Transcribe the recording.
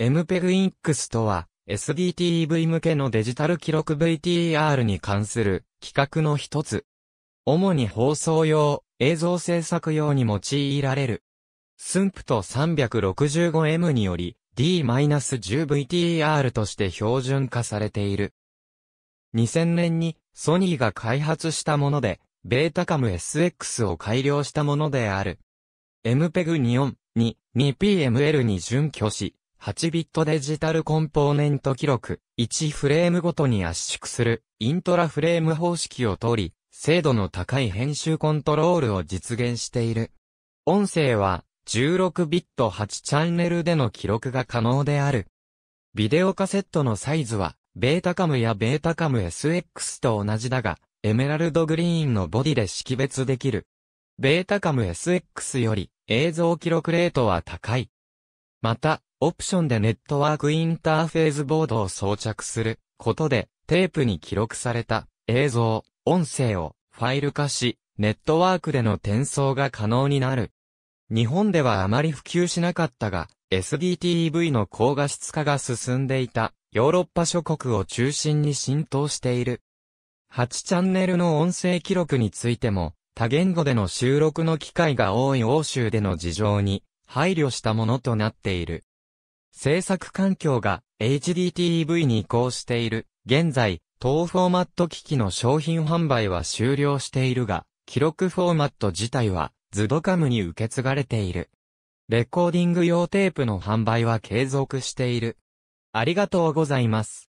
MPEG Inks とは、SDTV 向けのデジタル記録 VTR に関する企画の一つ。主に放送用、映像制作用に用いられる。ンプと 365M により D-10VTR として標準化されている。2000年にソニーが開発したもので、ベータカム SX を改良したものである。MPEG 2 n に 2PML に準拠し、8ビットデジタルコンポーネント記録、1フレームごとに圧縮する、イントラフレーム方式を通り、精度の高い編集コントロールを実現している。音声は、16ビット8チャンネルでの記録が可能である。ビデオカセットのサイズは、ベータカムやベータカム SX と同じだが、エメラルドグリーンのボディで識別できる。ベータカム SX より映像記録レートは高い。また、オプションでネットワークインターフェーズボードを装着することで、テープに記録された映像、音声をファイル化し、ネットワークでの転送が可能になる。日本ではあまり普及しなかったが、SDTV の高画質化が進んでいたヨーロッパ諸国を中心に浸透している。8チャンネルの音声記録についても、多言語での収録の機会が多い欧州での事情に配慮したものとなっている。制作環境が HDTV に移行している。現在、当フォーマット機器の商品販売は終了しているが、記録フォーマット自体はズドカムに受け継がれている。レコーディング用テープの販売は継続している。ありがとうございます。